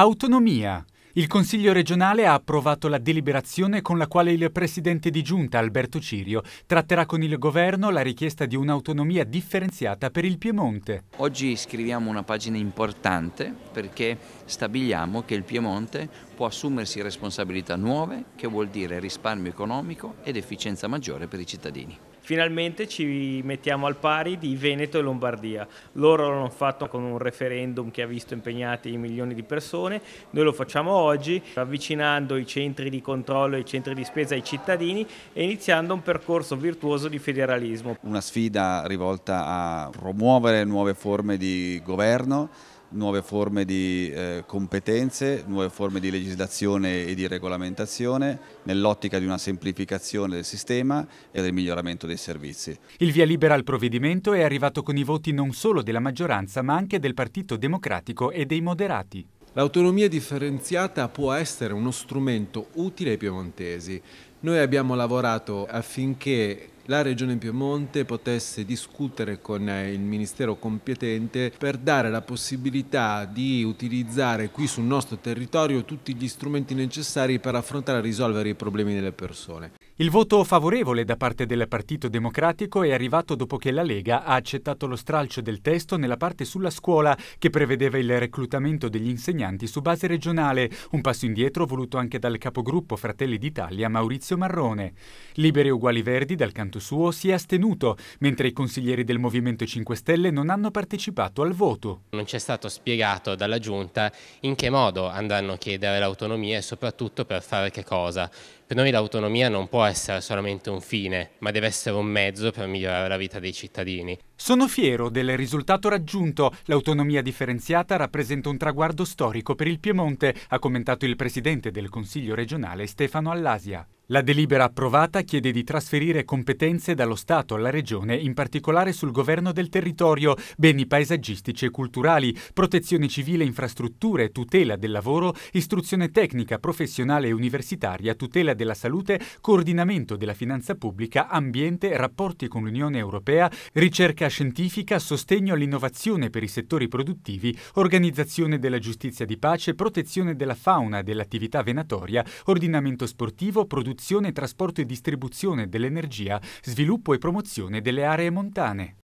Autonomia il Consiglio regionale ha approvato la deliberazione con la quale il presidente di giunta Alberto Cirio tratterà con il governo la richiesta di un'autonomia differenziata per il Piemonte. Oggi scriviamo una pagina importante perché stabiliamo che il Piemonte può assumersi responsabilità nuove, che vuol dire risparmio economico ed efficienza maggiore per i cittadini. Finalmente ci mettiamo al pari di Veneto e Lombardia. Loro l'hanno fatto con un referendum che ha visto impegnati milioni di persone, noi lo facciamo oggi oggi, avvicinando i centri di controllo e i centri di spesa ai cittadini e iniziando un percorso virtuoso di federalismo. Una sfida rivolta a promuovere nuove forme di governo, nuove forme di eh, competenze, nuove forme di legislazione e di regolamentazione nell'ottica di una semplificazione del sistema e del miglioramento dei servizi. Il via libera al provvedimento è arrivato con i voti non solo della maggioranza ma anche del Partito Democratico e dei moderati. L'autonomia differenziata può essere uno strumento utile ai piemontesi. Noi abbiamo lavorato affinché la Regione Piemonte potesse discutere con eh, il Ministero competente per dare la possibilità di utilizzare qui sul nostro territorio tutti gli strumenti necessari per affrontare e risolvere i problemi delle persone. Il voto favorevole da parte del Partito Democratico è arrivato dopo che la Lega ha accettato lo stralcio del testo nella parte sulla scuola che prevedeva il reclutamento degli insegnanti su base regionale, un passo indietro voluto anche dal capogruppo Fratelli d'Italia Maurizio Marrone. Liberi Uguali Verdi dal canto suo si è astenuto, mentre i consiglieri del Movimento 5 Stelle non hanno partecipato al voto. Non ci è stato spiegato dalla Giunta in che modo andranno a chiedere l'autonomia e soprattutto per fare che cosa. Per noi l'autonomia non può essere solamente un fine, ma deve essere un mezzo per migliorare la vita dei cittadini. Sono fiero del risultato raggiunto. L'autonomia differenziata rappresenta un traguardo storico per il Piemonte, ha commentato il presidente del Consiglio regionale Stefano Allasia. La delibera approvata chiede di trasferire competenze dallo Stato alla Regione, in particolare sul governo del territorio, beni paesaggistici e culturali, protezione civile, infrastrutture, tutela del lavoro, istruzione tecnica, professionale e universitaria, tutela della salute, coordinamento della finanza pubblica, ambiente, rapporti con l'Unione Europea, ricerca scientifica, sostegno all'innovazione per i settori produttivi, organizzazione della giustizia di pace, protezione della fauna e dell'attività venatoria, ordinamento sportivo, produzione produzione, trasporto e distribuzione dell'energia, sviluppo e promozione delle aree montane.